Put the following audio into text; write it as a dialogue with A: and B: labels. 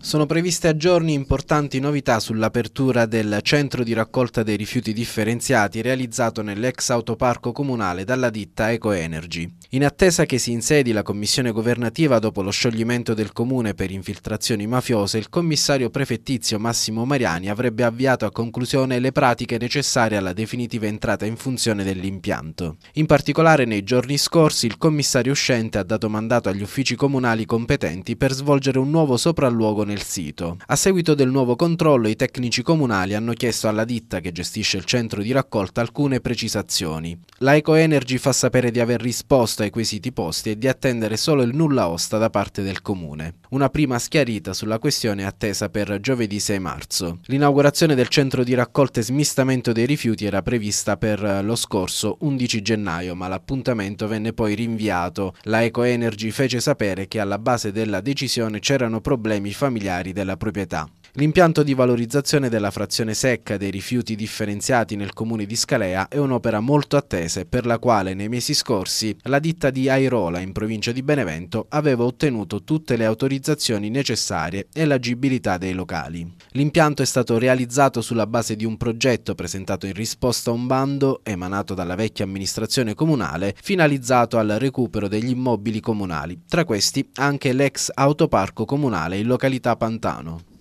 A: Sono previste a giorni importanti novità sull'apertura del centro di raccolta dei rifiuti differenziati realizzato nell'ex autoparco comunale dalla ditta EcoEnergy. In attesa che si insedi la commissione governativa dopo lo scioglimento del comune per infiltrazioni mafiose, il commissario prefettizio Massimo Mariani avrebbe avviato a conclusione le pratiche necessarie alla definitiva entrata in funzione dell'impianto. In particolare nei giorni scorsi il commissario uscente ha dato mandato agli uffici comunali competenti per svolgere un nuovo sopralluogo nel sito. A seguito del nuovo controllo i tecnici comunali hanno chiesto alla ditta che gestisce il centro di raccolta alcune precisazioni. La Eco Energy fa sapere di aver risposto ai quesiti posti e di attendere solo il nulla osta da parte del comune una prima schiarita sulla questione attesa per giovedì 6 marzo. L'inaugurazione del centro di raccolta e smistamento dei rifiuti era prevista per eh, lo scorso 11 gennaio, ma l'appuntamento venne poi rinviato. La Eco Energy fece sapere che alla base della decisione c'erano problemi familiari della proprietà. L'impianto di valorizzazione della frazione secca dei rifiuti differenziati nel comune di Scalea è un'opera molto attesa per la quale nei mesi scorsi la ditta di Airola in provincia di Benevento aveva ottenuto tutte le autorizzazioni necessarie e l'agibilità dei locali. L'impianto è stato realizzato sulla base di un progetto presentato in risposta a un bando emanato dalla vecchia amministrazione comunale finalizzato al recupero degli immobili comunali, tra questi anche l'ex autoparco comunale in località Pantano.